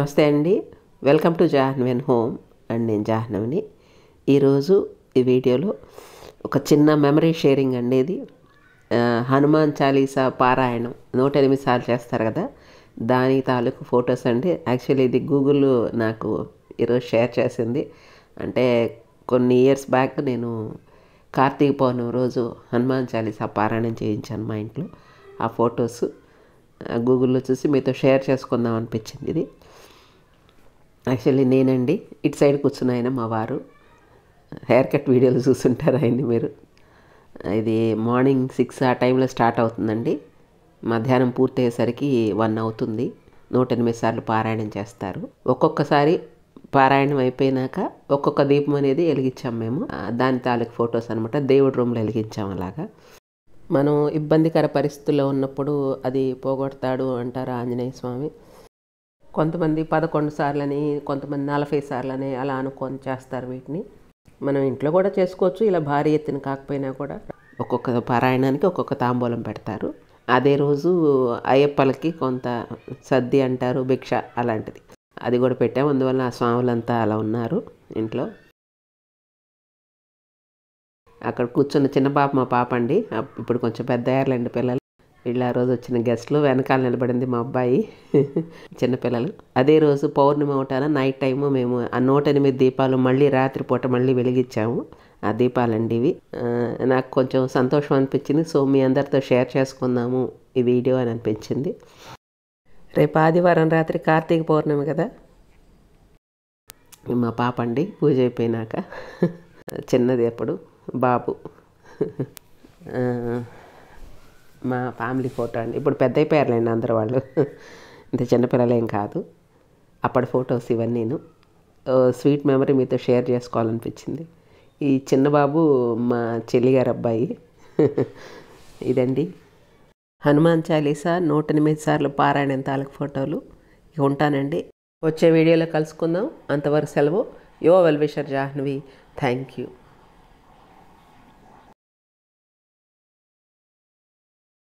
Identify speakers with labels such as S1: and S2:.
S1: నమస్తే అండి welcome to జాహ్నవిన్ హోమ్ అండ్ నేను జాహ్నవిని ఈరోజు ఈ వీడియోలో ఒక చిన్న మెమరీ షేరింగ్ అండి ఇది హనుమాన్ చాలీసా పారాయణం నూట ఎనిమిది సార్లు చేస్తారు కదా దాని తాలూకు ఫొటోస్ అండి యాక్చువల్లీ ఇది గూగుల్ నాకు ఈరోజు షేర్ చేసింది అంటే కొన్ని ఇయర్స్ బ్యాక్ నేను కార్తీక పౌర్ణమి రోజు హనుమాన్ చాలీసా పారాయణం చేయించాను మా ఇంట్లో ఆ ఫొటోస్ గూగుల్లో చూసి మీతో షేర్ చేసుకుందాం అనిపించింది ఇది యాక్చువల్లీ నేనండి ఇటు సైడ్ కూర్చున్న ఆయన మా వారు హెయిర్ కట్ వీడియోలు చూస్తుంటారు ఆయన్ని మీరు ఇది మార్నింగ్ సిక్స్ ఆ టైంలో స్టార్ట్ అవుతుందండి మధ్యాహ్నం పూర్తయ్యేసరికి వన్ అవుతుంది నూట ఎనిమిది సార్లు పారాయణం చేస్తారు ఒక్కొక్కసారి పారాయణం అయిపోయినాక ఒక్కొక్క దీపం అనేది వెలిగించాం మేము దాని తాలూకు ఫొటోస్ అనమాట దేవుడి రూమ్లో వెలిగించాం అలాగా మనం ఇబ్బందికర పరిస్థితుల్లో ఉన్నప్పుడు అది పోగొడతాడు అంటారు ఆంజనేయ స్వామి కొంతమంది పదకొండు సార్లని కొంతమంది నలభై సార్లని అలా అనుకొని చేస్తారు వీటిని మనం ఇంట్లో కూడా చేసుకోవచ్చు ఇలా భారీ ఎత్తున కాకపోయినా కూడా ఒక్కొక్క పారాయణానికి ఒక్కొక్క తాంబూలం పెడతారు అదే రోజు అయ్యప్పలకి కొంత సద్ది అంటారు భిక్ష అలాంటిది అది కూడా పెట్టాము అందువల్ల ఆ స్వాములంతా అలా ఉన్నారు ఇంట్లో అక్కడ కూర్చున్న చిన్న పాప మా పాప అండి ఇప్పుడు కొంచెం పెద్ద అయ్యారులేండి పిల్లలు వీళ్ళు ఆ రోజు వచ్చిన గెస్ట్లు వెనకాల నిలబడింది మా అబ్బాయి చిన్నపిల్లలు అదే రోజు పౌర్ణమి ఒకటాన నైట్ టైము మేము ఆ నూట ఎనిమిది దీపాలు మళ్ళీ రాత్రిపూట మళ్ళీ వెలిగించాము ఆ అండి ఇవి నాకు కొంచెం సంతోషం అనిపించింది సో మీ అందరితో షేర్ చేసుకుందాము ఈ వీడియో అని అనిపించింది రేపు ఆదివారం రాత్రి కార్తీక పౌర్ణమి కదా మా పాప అండి పూజ అయిపోయినాక చిన్నది అప్పుడు బాబు మా ఫ్యామిలీ ఫోటో అండి ఇప్పుడు పెద్ద అయిపోయారులేండి అందరు వాళ్ళు ఇంత చిన్నపిల్లలేం కాదు అప్పటి ఫొటోస్ నేను స్వీట్ మెమరీ మీతో షేర్ చేసుకోవాలనిపించింది ఈ చిన్నబాబు మా చెల్లిగారు అబ్బాయి ఇదండి హనుమాన్ చాలీసా నూట ఎనిమిది సార్లు పారాయణ తాలూకు ఫోటోలు ఉంటానండి వచ్చే వీడియోలో కలుసుకుందాం అంతవరకు సెలవు యో వెల్విషర్ జాహ్నవి థ్యాంక్ యూ